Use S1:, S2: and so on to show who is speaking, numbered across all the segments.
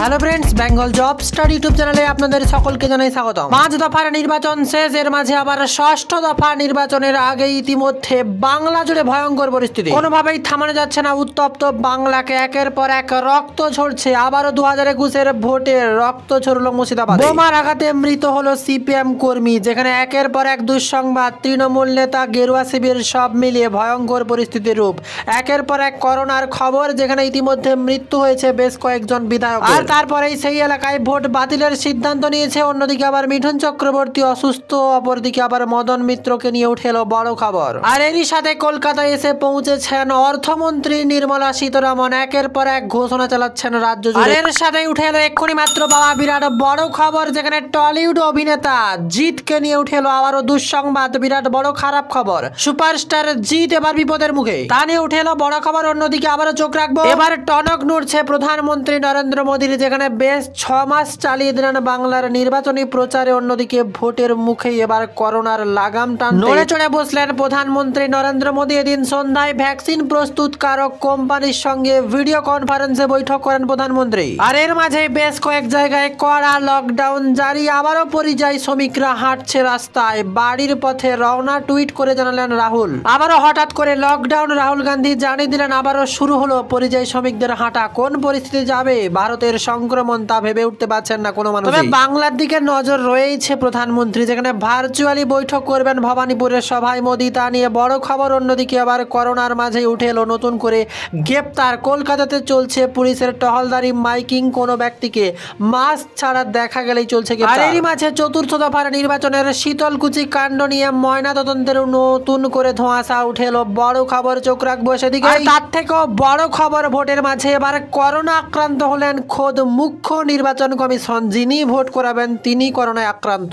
S1: hello friends Bengal job star YouTube চ্যানেলে আপনাদের সকলকে জানাই স্বাগত পাঁচ দফার নির্বাচন শেষ এর মাঝে আবার ষষ্ঠ দফা নির্বাচনের আগে ইতিমধ্যে বাংলা জুড়ে ভয়ঙ্কর পরিস্থিতি কোনোভাবেই থামানো যাচ্ছে না উত্তপ্ত বাংলাকে একের পর এক রক্ত ঝরছে আবারও দু হাজার একুশের ভোটে রক্ত ঝরল মুর্শিদাবাদ বোমার আঘাতে মৃত হলো সিপিএম কর্মী যেখানে একের পর এক দুঃসংবাদ তৃণমূল নেতা গেরুয়া শিবির সব মিলিয়ে ভয়ঙ্কর পরিস্থিতির রূপ একের পর এক করোনার খবর যেখানে ইতিমধ্যে মৃত্যু হয়েছে বেশ কয়েকজন বিধায়ক তারপরেই সেই এলাকায় ভোট বাতিলের সিদ্ধান্ত নিয়েছে অন্যদিকে আবার মিঠুন চক্রবর্তী অসুস্থ অপরদিকে আবার মদন মিত্রকে নিয়ে উঠেল বড় খবর আর এরই সাথে কলকাতায় এসে পৌঁছেছেন অর্থমন্ত্রী নির্মলা সীতারামন একের পর এক ঘোষণা চালাচ্ছেন রাজ্য এর সাথে উঠে এলো এক্ষুনি মাত্র বাবা বিরাট বড় খবর যেখানে টলিউড অভিনেতা জিতকে নিয়ে উঠেলো আবারও দুঃসংবাদ বিরাট বড় খারাপ খবর সুপারস্টার জিত এবার বিপদের মুখে তা নিয়ে উঠে এলো বড় খবর অন্যদিকে আবারও চোখ রাখবো এবার টনক নড়ছে প্রধানমন্ত্রী নরেন্দ্র মোদীর যেখানে বেশ ছ মাস চালিয়ে দিলেন বাংলার নির্বাচনী প্রচারে অন্যদিকে ভোটের মুখে এবার করোনার লাগাম টান নড়ে চড়ে বসলেন প্রধানমন্ত্রী নরেন্দ্র মোদী এদিন সন্ধ্যায় ভ্যাকসিন প্রস্তুতকারক কোম্পানির সঙ্গে ভিডিও কনফারেন্সে বৈঠক করেন প্রধানমন্ত্রী আর এর মাঝে বেশ কয়েক জায়গায় কড়া লকডাউন জারি আবারও পরিযায়ী শ্রমিকরা হাঁটছে রাস্তায় বাড়ির পথে রওনা টুইট করে জানালেন রাহুল আবারও হঠাৎ করে লকডাউন রাহুল গান্ধী জানিয়ে দিলেন আবারও শুরু হলো পরিযায়ী শ্রমিকদের হাঁটা কোন পরিস্থিতি যাবে ভারতের সংক্রমণ তা ভেবে উঠতে পারছেন না কোনো মানুষ বাংলার দিকে নজর রয়েছে প্রধানমন্ত্রী যেখানে ভার্চুয়ালি বৈঠক করবেন ভবানীপুরের সভায় মোদী তা নিয়ে বড় খবর অন্যদিকে আবার করোনার মাঝে উঠে এলো নতুন করে গ্রেপ্তার কলকাতাতে চলছে পুলিশের টহলদারি মাইকিং কোনো ব্যক্তিকে মাস্ক ছাড়া দেখা গেলেই চলছে এরই মাঝে চতুর্থ দফার নির্বাচনের শীতলকুচি কাণ্ড নিয়ে ময়নাতদন্তের নতুন করে ধোঁয়াশা উঠে এলো বড় খবর চোখ রাখবো সেদিকে তার থেকেও বড় খবর ভোটের মাঝে এবার করোনা আক্রান্ত হলেন খোঁজ শুধু মুখ্য নির্বাচন কমিশন যিনি ভোট করাবেন তিনি করোনায় আক্রান্ত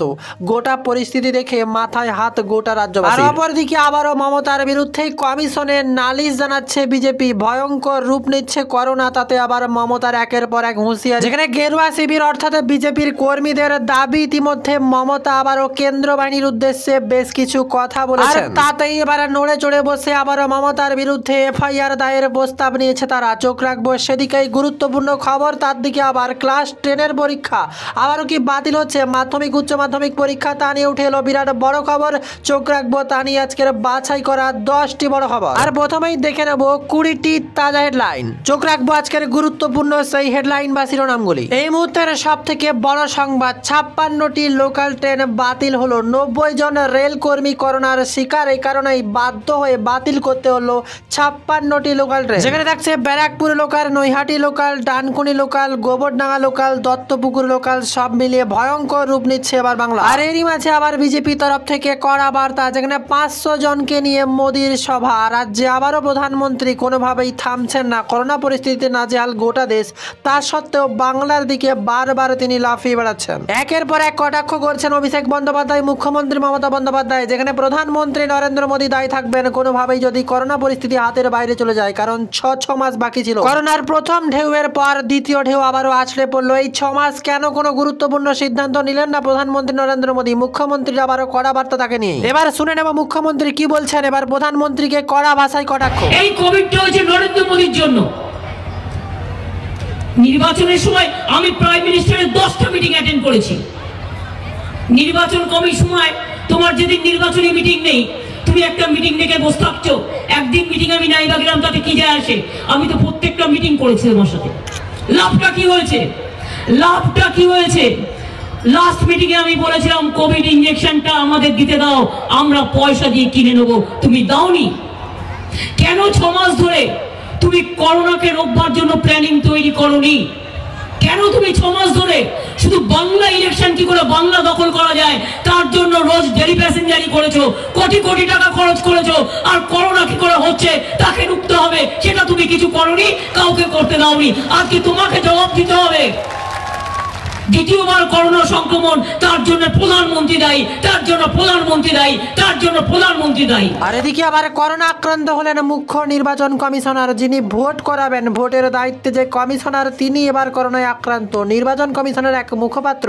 S1: গোটা পরিস্থিতি দেখে মাথায় হাত গোটা রাজ্য অপরদিকে আবারও মমতার বিরুদ্ধে কমিশনের নালিশ জানাচ্ছে বিজেপি ভয়ঙ্কর রূপ নিচ্ছে করোনা তাতে আবার মমতার একের পর এক হুঁশিয়ার যেখানে গেরুয়া শিবির অর্থাৎ বিজেপির কর্মীদের দাবি ইতিমধ্যে মমতা আবারও কেন্দ্র বাহিনীর উদ্দেশ্যে বেশ কিছু কথা বলেছেন তাতেই এবার নড়ে চড়ে বসে আবারও মমতার বিরুদ্ধে এফআইআর দায়ের প্রস্তাব নিয়েছে তারা চোখ রাখবো সেদিকেই গুরুত্বপূর্ণ খবর তার দিকে দিকে আবার ক্লাস টেনের পরীক্ষা আবারও কি বাতিল হচ্ছে মাধ্যমিক উচ্চ মাধ্যমিক পরীক্ষা তা নিয়ে উঠে এলো বিরাট বড় খবর চোখ রাখবো তা নিয়ে আজকের বাছাই করা দশটি বড় খবর আর প্রথমেই দেখে নেবো কুড়িটি তাজা হেডলাইন চোখ রাখবো আজকের গুরুত্বপূর্ণ সেই হেডলাইন বা শিরোনামগুলি এই মুহূর্তের সব থেকে বড় সংবাদ ছাপ্পান্নটি লোকাল ট্রেন বাতিল হলো নব্বই জন রেল কর্মী করোনার শিকার এই কারণেই বাধ্য হয়ে বাতিল করতে হলো ছাপ্পান্নটি লোকাল ট্রেন যেখানে থাকছে Barrackpore local Naihati local Dankuni local Gobardanga local Dattapukur local সব মিলিয়ে ভয়ঙ্কর রূপ নিচ্ছে এবার বাংলা আর এরই মাঝে আবার বিজেপি তরফ থেকে কড়া বার্তা যেখানে পাঁচশো জনকে নিয়ে মোদীর সভা রাজ্যে আবারও প্রধানমন্ত্রী কোনোভাবেই থামছেন না করোনা পরিস্থিতিতে নাজেহাল গোটা দেশ তা সত্ত্বেও বাংলার দিকে বারবার তিনি লাফিয়ে বেড়াচ্ছেন একের পর এক কটাক্ষ করছেন অভিষেক বন্দ্যোপাধ্যায় মুখ্যমন্ত্রী মমতা বন্দ্যোপাধ্যায় যেখানে প্রধানমন্ত্রী নরেন্দ্র মোদী দায়ী থাকবেন কোনোভাবেই যদি করোনা পরিস্থিতি হাতের বাইরে চলে যায় কারণ ছ ছ মাস বাকি ছিল করোনার প্রথম ঢেউয়ের পর দ্বিতীয় ঢেউ আবারও আছড়ে পড়লো এই ছ মাস কেন কোনো গুরুত্বপূর্ণ সিদ্ধান্ত নিলেন না প্রধানমন্ত্রী নরেন্দ্র মোদী মুখ্যমন্ত্রী আবারও কড়া বার্তা তাকে নিয়ে এবার শুনে নেব মুখ্যমন্ত্রী কি বলছেন এবার প্রধানমন্ত্রীকে কড়া ভাষায় কটাক্ষ এই কোভিডটা হচ্ছে নরেন্দ্র মোদীর জন্য নির্বাচনের সময় আমি প্রাইম মিনিস্টারের দশটা মিটিং অ্যাটেন্ড করেছি নির্বাচন কমির সময় তোমার যেদিন নির্বাচনী মিটিং নেই তুমি একটা মিটিং ডেকে বসে থাকছো একদিন মিটিং আমি নাই বা গেলাম তাতে কি যায় আসে আমি তো প্রত্যেকটা মিটিং করেছি তোমার সাথে লাভটা কি হয়েছে লাভটা কি হয়েছে লাস্ট মিটিংয়ে আমি বলেছিলাম কোভিড ইঞ্জেকশনটা আমাদের দিতে দাও আমরা পয়সা দিয়ে কিনে নেবো তুমি দাওনি কেন ছ মাস ধরে তুমি করোনাকে রোববার জন্য প্ল্যানিং তৈরি করনি কেন তুমি ছ মাস ধরে শুধু বাংলা ইলেকশন কি করে বাংলা দখল করা যায় তার জন্য রোজ ডেলি প্যাসেঞ্জারি করেছো কোটি কোটি টাকা খরচ করেছো আর করোনা কি করে হচ্ছে তাকে রুখতে হবে সেটা তুমি কিছু করনি কাউকে করতে দাওনি আজকে তোমাকে জবাব দিতে হবে দ্বিতীয়বার করোনা সংক্রমণ তার জন্য প্রধানমন্ত্রী দায়ী তার জন্য প্রধানমন্ত্রী দায়ী তার জন্য প্রধানমন্ত্রী দায়ী আর এদিকে আবার করোনা আক্রান্ত হলেন মুখ্য নির্বাচন কমিশনার যিনি ভোট করাবেন ভোটের দায়িত্বে যে কমিশনার তিনি এবার করোনায় আক্রান্ত নির্বাচন কমিশনের এক মুখপাত্র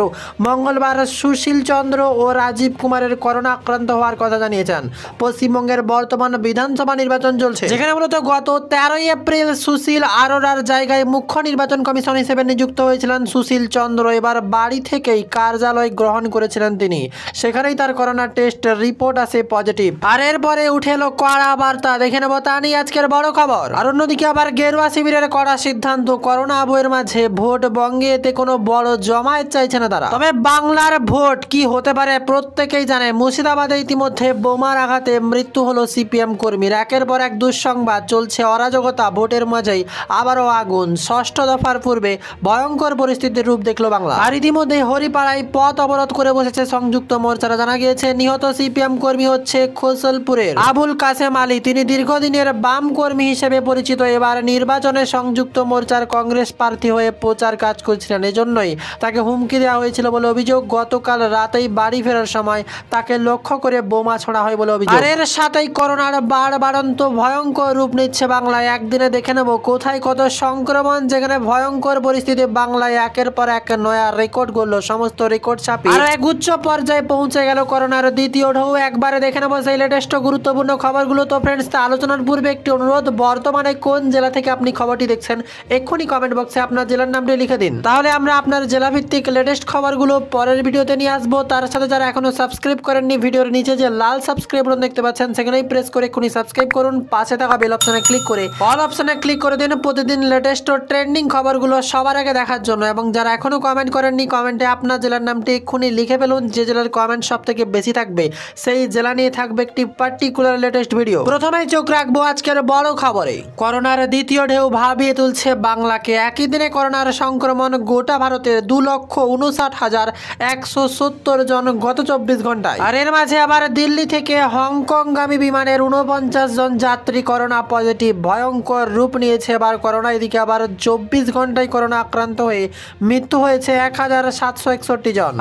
S1: মঙ্গলবার সুশীল চন্দ্র ও রাজীব কুমারের করোনা আক্রান্ত হওয়ার কথা জানিয়েছেন পশ্চিমবঙ্গের বর্তমান বিধানসভা নির্বাচন চলছে যেখানে মূলত গত তেরোই এপ্রিল সুশীল আরোরার জায়গায় মুখ্য নির্বাচন কমিশন হিসেবে নিযুক্ত হয়েছিলেন সুশীল চন্দ্র এবার তার বাড়ি থেকেই কার্যালয় গ্রহণ করেছিলেন তিনি সেখানেই তার করোনা টেস্ট রিপোর্ট আসে পজিটিভ আর এরপরে উঠে এলো কড়া বার্তা দেখে নেবো তা নিয়ে আজকের বড় খবর আর অন্যদিকে আবার গেরুয়া শিবিরের কড়া সিদ্ধান্ত করোনা আবহের মাঝে ভোট বঙ্গে এতে কোনো বড় জমায়েত চাইছে না তারা তবে বাংলার ভোট কি হতে পারে প্রত্যেকেই জানে মুর্শিদাবাদে ইতিমধ্যে বোমার আঘাতে মৃত্যু হলো সিপিএম কর্মীর একের পর এক দুঃসংবাদ চলছে অরাজকতা ভোটের মাঝেই আবারও আগুন ষষ্ঠ দফার পূর্বে ভয়ঙ্কর পরিস্থিতির রূপ দেখলো বাংলা আর ইতিমধ্যে হরিপাড়ায় পথ অবরোধ করে বসেছে সংযুক্ত মোর্চারা জানা গিয়েছে নিহত সিপিএম কর্মী হচ্ছে খোসলপুরের আবুল কাসেম আলী তিনি দীর্ঘদিনের বাম কর্মী হিসেবে পরিচিত এবার নির্বাচনে সংযুক্ত মোর্চার কংগ্রেস প্রার্থী হয়ে প্রচার কাজ করছিলেন এজন্যই তাকে হুমকি দেওয়া হয়েছিল বলে অভিযোগ গতকাল রাতেই বাড়ি ফেরার সময় তাকে লক্ষ্য করে বোমা ছোড়া হয় বলে অভিযোগ আর এর সাথেই করোনার বাড় বাড়ন্ত ভয়ঙ্কর রূপ নিচ্ছে বাংলায় একদিনে দেখে নেব কোথায় কত সংক্রমণ যেখানে ভয়ঙ্কর পরিস্থিতি বাংলায় একের পর এক নয়া যারা রেকর্ড করলো সমস্ত রেকর্ড ছাপে এক উচ্চ পর্যায়ে পৌঁছে গেল করোনার দ্বিতীয় ঢৌ একবারে দেখে নেবো সেই লেটেস্ট গুরুত্বপূর্ণ খবরগুলো তো ফ্রেন্ডস তা আলোচনার পূর্বে একটি অনুরোধ বর্তমানে কোন জেলা থেকে আপনি খবরটি দেখছেন এক্ষুনি কমেন্ট বক্সে আপনার জেলার নামটি লিখে দিন তাহলে আমরা আপনার জেলাভিত্তিক লেটেস্ট খবরগুলো পরের ভিডিওতে নিয়ে আসবো তার সাথে যারা এখনো সাবস্ক্রাইব করেননি ভিডিওর নিচে যে লাল সাবস্ক্রাইব বাটন দেখতে পাচ্ছেন সেখানেই প্রেস করে এক্ষুনি সাবস্ক্রাইব করুন পাশে থাকা বেল অপশনে ক্লিক করে অল অপশনে ক্লিক করে দিন প্রতিদিন লেটেস্ট ও ট্রেন্ডিং খবরগুলো সবার আগে দেখার জন্য এবং যারা এখনো কমেন্ট করেননি কমেন্টে আপনার জেলার নামটি এক্ষুনি লিখে ফেলুন যে জেলার কমেন্ট সব থেকে বেশি থাকবে সেই জেলা নিয়ে থাকবে একটি পার্টিকুলার লেটেস্ট ভিডিও প্রথমেই চোখ রাখবো আজকের বড় খবরে করোনার দ্বিতীয় ঢেউ ভাবিয়ে তুলছে বাংলাকে একই দিনে করোনার সংক্রমণ গোটা ভারতের দু লক্ষ উনষাট হাজার একশো সত্তর জন গত চব্বিশ ঘন্টায় আর এর মাঝে আবার দিল্লি থেকে হংকংগামী বিমানের উনপঞ্চাশ জন যাত্রী করোনা পজিটিভ ভয়ঙ্কর রূপ নিয়েছে এবার করোনা এদিকে আবার চব্বিশ ঘন্টায় করোনা আক্রান্ত হয়ে মৃত্যু হয়েছে এক হাজার সাতশো একষট্টি জন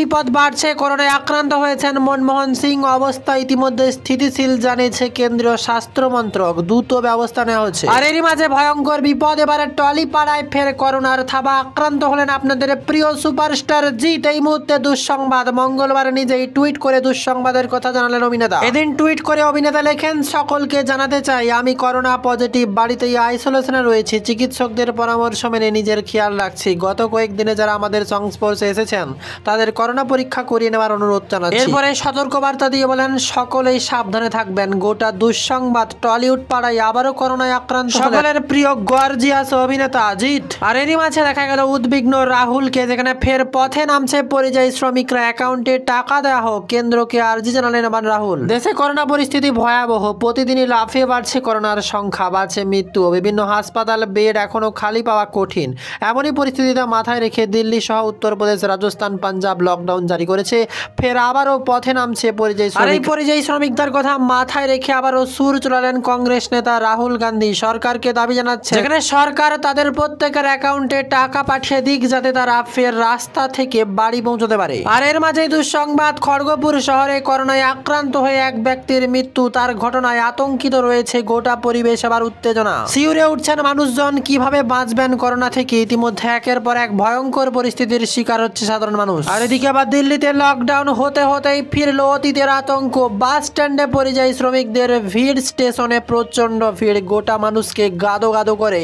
S1: বিপদ বাড়ছে করোনায় আক্রান্ত হয়েছেন মনমোহন সিং অবস্থা ইতিমধ্যে স্থিতিশীল জানিয়েছে কেন্দ্রীয় স্বাস্থ্য মন্ত্রক দ্রুত ব্যবস্থা নেওয়া হচ্ছে আর এরই মাঝে ভয়ঙ্কর বিপদ এবারে ফের করোনার থাবা আক্রান্ত হলেন আপনাদের প্রিয় সুপারস্টার এই মুহূর্তে দুঃসংবাদ মঙ্গলবার নিজেই টুইট করে দুঃসংবাদের কথা জানালেন অভিনেতা এদিন টুইট করে অভিনেতা লেখেন সকলকে জানাতে চাই আমি করোনা পজিটিভ বাড়িতেই আইসোলেশনে রয়েছি চিকিৎসকদের পরামর্শ মেনে নিজের খেয়াল রাখছি গত কয়েকদিনে যারা আমার আমাদের সংস্পর্শে এসেছেন তাদের করোনা পরীক্ষা করিয়ে নেওয়ার অনুরোধ জানাচ্ছি এরপরে সতর্কবার্তা দিয়ে বলেন সকলেই সাবধানে থাকবেন গোটা দুঃসংবাদ টলিউড পাড়ায় আবারও করোনায় আক্রান্ত সকলের প্রিয় গর্জিয়াস অভিনেতা অজিত আর এরই মাঝে দেখা গেল উদ্বিগ্ন রাহুলকে যেখানে ফের পথে নামছে পরিযায়ী শ্রমিকরা অ্যাকাউন্টে টাকা দেওয়া হোক কেন্দ্রকে আর্জি জানালেন আবার রাহুল দেশে করোনা পরিস্থিতি ভয়াবহ প্রতিদিনই লাফিয়ে বাড়ছে করোনার সংখ্যা বাড়ছে মৃত্যু বিভিন্ন হাসপাতাল বেড এখনও খালি পাওয়া কঠিন এমনই পরিস্থিতিটা মাথায় রেখে দিল্লি দিল্লি সহ উত্তরপ্রদেশ রাজস্থান পাঞ্জাব লকডাউন জারি করেছে ফের আবারও পথে নামছে পরিযায়ী আর এই পরিযায়ী শ্রমিকদের কথা মাথায় রেখে আবারও সুর চলালেন কংগ্রেস নেতা রাহুল গান্ধী সরকারকে দাবি জানাচ্ছে যেখানে সরকার তাদের প্রত্যেকের অ্যাকাউন্টে টাকা পাঠিয়ে দিক যাতে তারা ফের রাস্তা থেকে বাড়ি পৌঁছতে পারে আর এর মাঝে দুঃসংবাদ খড়গপুর শহরে করোনায় আক্রান্ত হয়ে এক ব্যক্তির মৃত্যু তার ঘটনায় আতঙ্কিত রয়েছে গোটা পরিবেশ আবার উত্তেজনা শিউরে উঠছেন মানুষজন কিভাবে বাঁচবেন করোনা থেকে ইতিমধ্যে একের পর এক ভয়ঙ্কর পরিস্থিতি পরিস্থিতির শিকার হচ্ছে সাধারণ মানুষ আর এদিকে আবার দিল্লিতে লকডাউন হতে হতেই ফিরল অতীতের আতঙ্ক বাস স্ট্যান্ডে পরিযায়ী শ্রমিকদের ভিড় স্টেশনে প্রচন্ড ভিড় গোটা মানুষকে গাদো গাদো করে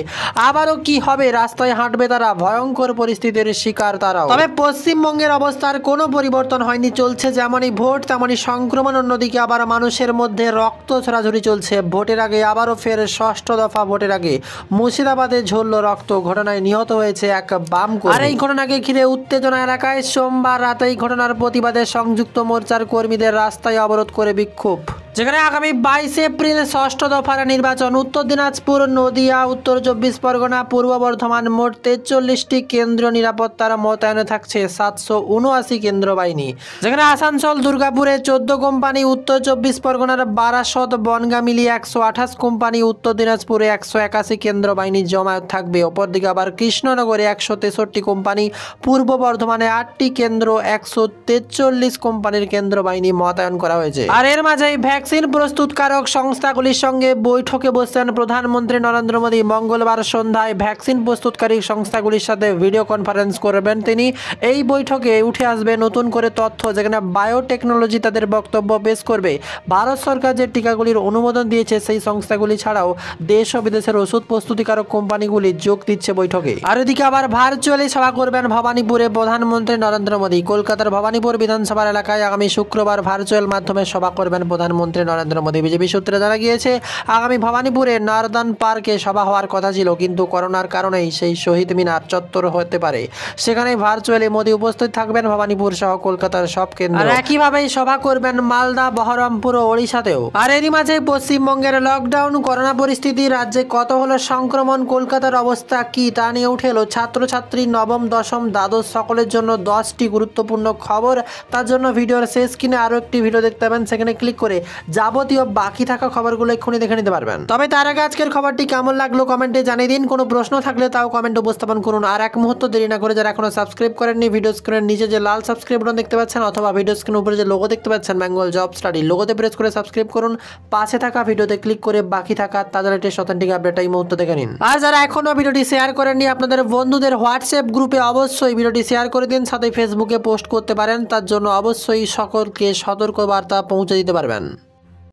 S1: আবারও কি হবে রাস্তায় হাঁটবে তারা ভয়ঙ্কর পরিস্থিতির শিকার তারাও তবে পশ্চিমবঙ্গের অবস্থার কোনো পরিবর্তন হয়নি চলছে যেমনই ভোট তেমনই সংক্রমণ অন্যদিকে আবার মানুষের মধ্যে রক্ত ছড়াছড়ি চলছে ভোটের আগে আবারও ফের ষষ্ঠ দফা ভোটের আগে মুর্শিদাবাদে ঝরল রক্ত ঘটনায় নিহত হয়েছে এক বাম আর এই ঘটনাকে নির্বাচনকে ঘিরে উত্তেজনা এলাকায় সোমবার রাতেই ঘটনার প্রতিবাদে সংযুক্ত মোর্চার কর্মীদের রাস্তায় অবরোধ করে বিক্ষোভ যেখানে আগামী বাইশে এপ্রিল ষষ্ঠ দফার নির্বাচন উত্তর দিনাজপুর নদিয়া উত্তর চব্বিশ পরগনা পূর্ব বর্ধমান মোট তেচল্লিশটি কেন্দ্র নিরাপত্তার মোতায়েনে থাকছে সাতশো উনআশি কেন্দ্র বাহিনী যেখানে আসানসোল দুর্গাপুরে চোদ্দ কোম্পানি উত্তর চব্বিশ পরগনার বারাশত বনগা মিলিয়ে একশো আঠাশ কোম্পানি উত্তর দিনাজপুরে একশো একাশি কেন্দ্র বাহিনী জমায়েত থাকবে অপরদিকে আবার কৃষ্ণনগরে একশো তেষট্টি কোম্পানি পূর্ব বর্ধমানে আটটি কেন্দ্র একশো তেচল্লিশ কোম্পানির কেন্দ্র বাহিনী মোতায়েন করা হয়েছে আর এর মাঝেই ভ্যাক ভ্যাকসিন প্রস্তুতকারক সংস্থাগুলির সঙ্গে বৈঠকে বসছেন প্রধানমন্ত্রী নরেন্দ্র মোদী মঙ্গলবার সন্ধ্যায় ভ্যাকসিন প্রস্তুতকারী সংস্থাগুলির সাথে ভিডিও কনফারেন্স করবেন তিনি এই বৈঠকে উঠে আসবে নতুন করে তথ্য যেখানে বায়োটেকনোলজি তাদের বক্তব্য পেশ করবে ভারত সরকার যে টিকাগুলির অনুমোদন দিয়েছে সেই সংস্থাগুলি ছাড়াও দেশ ও বিদেশের ওষুধ প্রস্তুতিকারক কোম্পানিগুলি যোগ দিচ্ছে বৈঠকে আর এদিকে আবার ভার্চুয়ালি সভা করবেন ভবানীপুরে প্রধানমন্ত্রী নরেন্দ্র মোদী কলকাতার ভবানীপুর বিধানসভার এলাকায় আগামী শুক্রবার ভার্চুয়াল মাধ্যমে সভা করবেন প্রধানমন্ত্রী প্রধানমন্ত্রী নরেন্দ্র মোদী বিজেপি সূত্রে জানা গিয়েছে আগামী ভবানীপুরে নর্দান পার্কে সভা হওয়ার কথা ছিল কিন্তু করোনার কারণেই সেই শহীদ মিনার চত্বর হতে পারে সেখানে ভার্চুয়ালি মোদী উপস্থিত থাকবেন ভবানীপুর সহ কলকাতার সব কেন্দ্র একইভাবে সভা করবেন মালদা বহরমপুর ও ওড়িশাতেও আর এরই মাঝে পশ্চিমবঙ্গের লকডাউন করোনা পরিস্থিতি রাজ্যে কত হলো সংক্রমণ কলকাতার অবস্থা কি তা নিয়ে উঠে এলো ছাত্রছাত্রী নবম দশম দ্বাদশ সকলের জন্য দশটি গুরুত্বপূর্ণ খবর তার জন্য ভিডিওর শেষ কিনে আরও একটি ভিডিও দেখতে পাবেন সেখানে ক্লিক করে যাবতীয় বাকি থাকা খবরগুলো এক্ষুনি দেখে নিতে পারবেন তবে তার আগে আজকের খবরটি কেমন লাগলো কমেন্টে জানিয়ে দিন কোনো প্রশ্ন থাকলে তাও কমেন্ট উপস্থাপন করুন আর এক মুহূর্ত দেরি না করে যারা এখনো সাবস্ক্রাইব করেননি ভিডিও স্ক্রিনের নিচে যে লাল সাবস্ক্রাইব বাটন দেখতে পাচ্ছেন অথবা ভিডিও স্ক্রিনের উপরে যে লোগো দেখতে পাচ্ছেন বেঙ্গল জব স্টাডি লোগোতে প্রেস করে সাবস্ক্রাইব করুন পাশে থাকা ভিডিওতে ক্লিক করে বাকি থাকা তাদের লেটেস্ট অথেন্টিক আপডেট এই মুহূর্তে দেখে নিন আর যারা এখনো ভিডিওটি শেয়ার করেননি আপনাদের বন্ধুদের হোয়াটসঅ্যাপ গ্রুপে অবশ্যই ভিডিওটি শেয়ার করে দিন সাথে ফেসবুকে পোস্ট করতে পারেন তার জন্য অবশ্যই সকলকে সতর্ক বার্তা পৌঁছে দিতে পারবেন